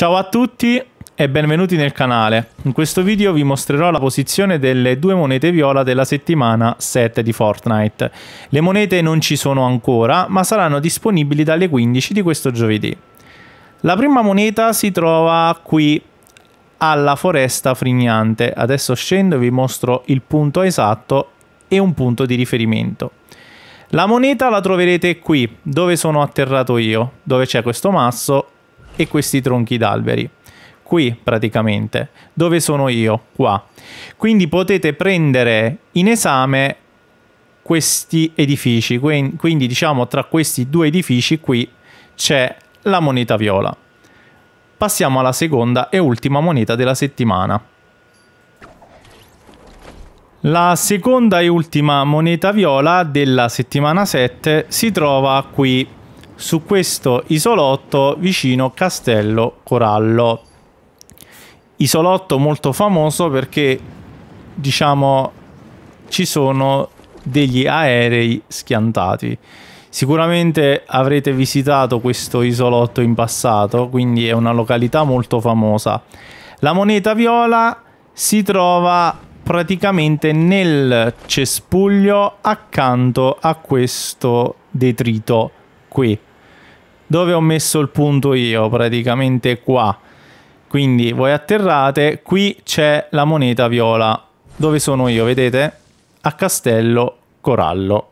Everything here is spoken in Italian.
Ciao a tutti e benvenuti nel canale. In questo video vi mostrerò la posizione delle due monete viola della settimana 7 di Fortnite. Le monete non ci sono ancora, ma saranno disponibili dalle 15 di questo giovedì. La prima moneta si trova qui alla foresta frignante. Adesso scendo e vi mostro il punto esatto e un punto di riferimento. La moneta la troverete qui, dove sono atterrato io, dove c'è questo masso e questi tronchi d'alberi. Qui praticamente, dove sono io, qua. Quindi potete prendere in esame questi edifici, quindi diciamo tra questi due edifici qui c'è la moneta viola. Passiamo alla seconda e ultima moneta della settimana. La seconda e ultima moneta viola della settimana 7 si trova qui su questo isolotto vicino Castello Corallo. Isolotto molto famoso perché diciamo ci sono degli aerei schiantati. Sicuramente avrete visitato questo isolotto in passato, quindi è una località molto famosa. La moneta viola si trova praticamente nel cespuglio accanto a questo detrito qui dove ho messo il punto io, praticamente qua. Quindi voi atterrate, qui c'è la moneta viola, dove sono io, vedete? A Castello Corallo.